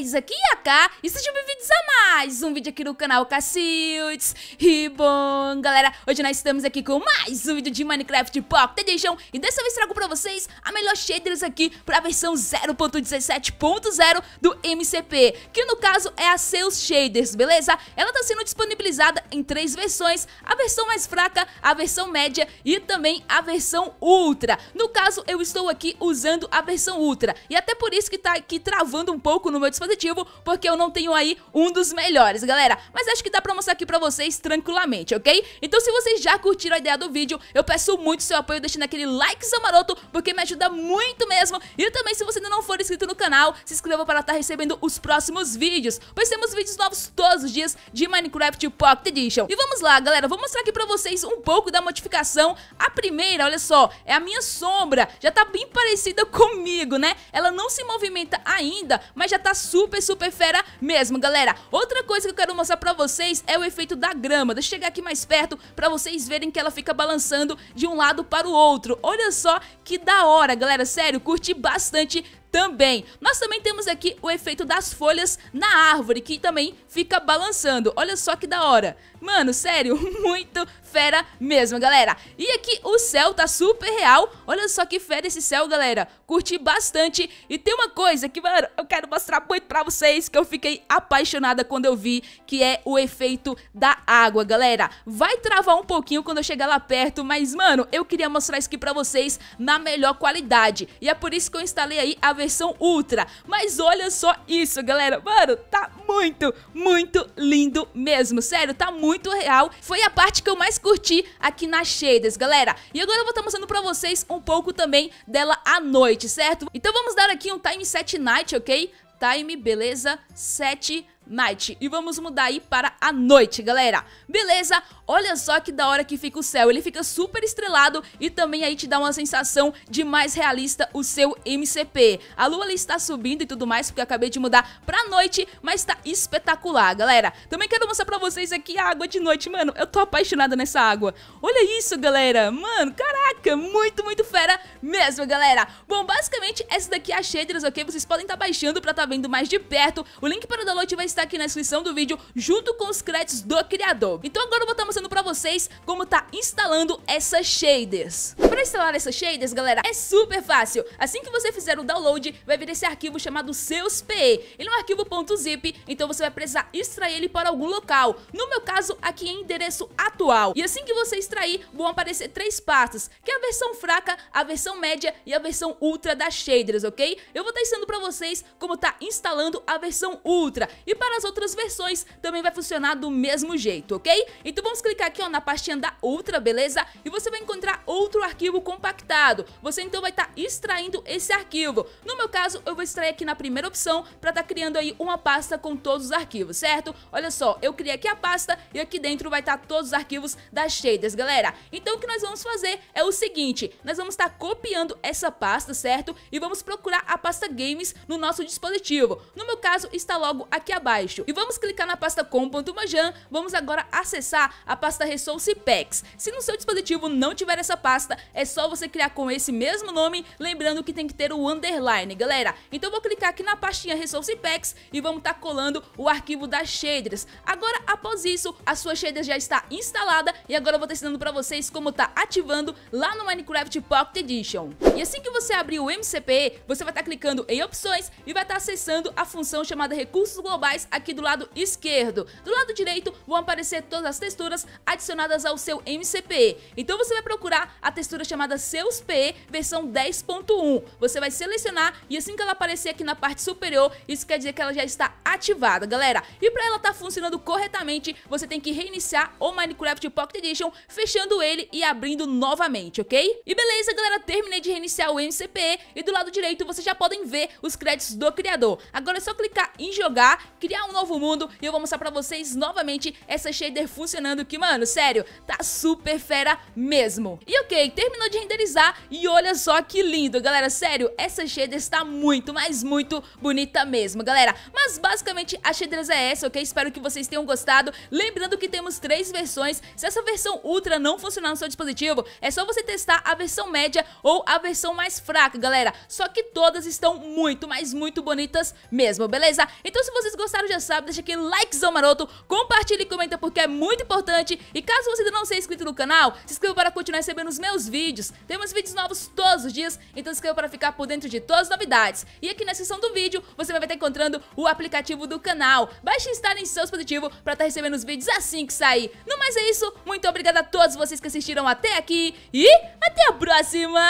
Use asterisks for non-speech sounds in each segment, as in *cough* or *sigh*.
vocês aqui e acá e sejam bem-vindos a mais mais um vídeo aqui no canal Cassius E bom, galera, hoje nós estamos aqui com mais um vídeo de Minecraft Pocket Edition E dessa vez trago pra vocês a melhor shaders aqui pra versão 0.17.0 do MCP Que no caso é a seus shaders, beleza? Ela tá sendo disponibilizada em três versões A versão mais fraca, a versão média e também a versão ultra No caso, eu estou aqui usando a versão ultra E até por isso que tá aqui travando um pouco no meu dispositivo Porque eu não tenho aí um dos melhores melhores, galera. Mas acho que dá pra mostrar aqui pra vocês tranquilamente, ok? Então se vocês já curtiram a ideia do vídeo, eu peço muito seu apoio deixando aquele like maroto, porque me ajuda muito mesmo. E também se você ainda não for inscrito no canal, se inscreva para estar tá recebendo os próximos vídeos, pois temos vídeos novos todos os dias de Minecraft Pocket Edition. E vamos lá, galera, vou mostrar aqui pra vocês um pouco da modificação. A primeira, olha só, é a minha sombra, já tá bem parecida comigo, né? Ela não se movimenta ainda, mas já tá super, super fera mesmo, galera. Outra Outra coisa que eu quero mostrar pra vocês é o efeito da grama. Deixa eu chegar aqui mais perto pra vocês verem que ela fica balançando de um lado para o outro. Olha só que da hora, galera. Sério, curti bastante também. Nós também temos aqui o efeito das folhas na árvore, que também fica balançando. Olha só que da hora. Mano, sério, *laughs* muito fera mesmo, galera. E aqui o céu tá super real. Olha só que fera esse céu, galera. Curti bastante. E tem uma coisa que, mano, eu quero mostrar muito pra vocês, que eu fiquei apaixonada quando eu vi, que é o efeito da água, galera. Vai travar um pouquinho quando eu chegar lá perto, mas, mano, eu queria mostrar isso aqui pra vocês na melhor qualidade. E é por isso que eu instalei aí a versão Ultra. Mas olha só isso, galera. Mano, tá muito, muito lindo mesmo. Sério, tá muito real. Foi a parte que eu mais curti aqui na Shaders, galera. E agora eu vou estar tá mostrando pra vocês um pouco também dela à noite, certo? Então vamos dar aqui um time set night, ok? Time, beleza? 7 Night. E vamos mudar aí para a noite, galera. Beleza? Olha só que da hora que fica o céu. Ele fica super estrelado e também aí te dá uma sensação de mais realista o seu MCP. A lua ali está subindo e tudo mais, porque eu acabei de mudar pra noite, mas tá espetacular, galera. Também quero mostrar pra vocês aqui a água de noite, mano. Eu tô apaixonada nessa água. Olha isso, galera. Mano, caraca, muito, muito fera mesmo, galera. Bom, basicamente, essa daqui é a Shaders, ok? Vocês podem estar tá baixando pra estar tá vendo mais de perto. O link para o download vai estar estar aqui na descrição do vídeo, junto com os créditos do criador. Então agora eu vou estar mostrando pra vocês como tá instalando essas shaders. Pra instalar essas shaders, galera, é super fácil. Assim que você fizer o download, vai vir esse arquivo chamado seus PE. Ele é um arquivo .zip, então você vai precisar extrair ele para algum local. No meu caso, aqui é endereço atual. E assim que você extrair, vão aparecer três pastas, que é a versão fraca, a versão média e a versão ultra das shaders, ok? Eu vou estar ensinando pra vocês como tá instalando a versão ultra. E para para as outras versões também vai funcionar do mesmo jeito, ok? Então vamos clicar aqui ó, na pastinha da outra, beleza? E você vai encontrar outro arquivo compactado. Você então vai estar tá extraindo esse arquivo. No meu caso, eu vou extrair aqui na primeira opção para estar tá criando aí uma pasta com todos os arquivos, certo? Olha só, eu criei aqui a pasta e aqui dentro vai estar tá todos os arquivos das shaders, galera. Então o que nós vamos fazer é o seguinte, nós vamos estar tá copiando essa pasta, certo? E vamos procurar a pasta games no nosso dispositivo. No meu caso, está logo aqui abaixo abaixo. E vamos clicar na pasta com.majan, vamos agora acessar a pasta Resource Packs. Se no seu dispositivo não tiver essa pasta, é só você criar com esse mesmo nome, lembrando que tem que ter o underline, galera. Então vou clicar aqui na pastinha Resource Packs e vamos estar tá colando o arquivo das shaders. Agora, após isso, a sua shader já está instalada e agora eu vou estar tá ensinando para vocês como tá ativando lá no Minecraft Pocket Edition. E assim que você abrir o MCPE, você vai estar tá clicando em opções e vai estar tá acessando a função chamada recursos globais aqui do lado esquerdo. Do lado direito vão aparecer todas as texturas adicionadas ao seu MCP. Então você vai procurar a textura chamada Seus PE versão 10.1. Você vai selecionar e assim que ela aparecer aqui na parte superior, isso quer dizer que ela já está ativada, galera. E para ela estar tá funcionando corretamente, você tem que reiniciar o Minecraft Pocket Edition, fechando ele e abrindo novamente, ok? E beleza, galera, terminei de reiniciar o MCP e do lado direito vocês já podem ver os créditos do criador. Agora é só clicar em jogar, que criar um novo mundo e eu vou mostrar pra vocês novamente essa shader funcionando que, mano, sério, tá super fera mesmo. E ok, terminou de renderizar e olha só que lindo, galera, sério, essa shader está muito, mas muito bonita mesmo, galera. Mas basicamente a shader é essa, ok? Espero que vocês tenham gostado. Lembrando que temos três versões, se essa versão ultra não funcionar no seu dispositivo, é só você testar a versão média ou a versão mais fraca, galera. Só que todas estão muito, mas muito bonitas mesmo, beleza? Então se vocês gostaram já sabe, deixa aquele likezão maroto, compartilha e comenta porque é muito importante. E caso você ainda não seja inscrito no canal, se inscreva para continuar recebendo os meus vídeos. Temos vídeos novos todos os dias, então se inscreva para ficar por dentro de todas as novidades. E aqui na seção do vídeo, você vai estar encontrando o aplicativo do canal. Baixe e instale em seu dispositivo para estar recebendo os vídeos assim que sair. No mais é isso, muito obrigada a todos vocês que assistiram até aqui e até a próxima.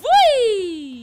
Fui!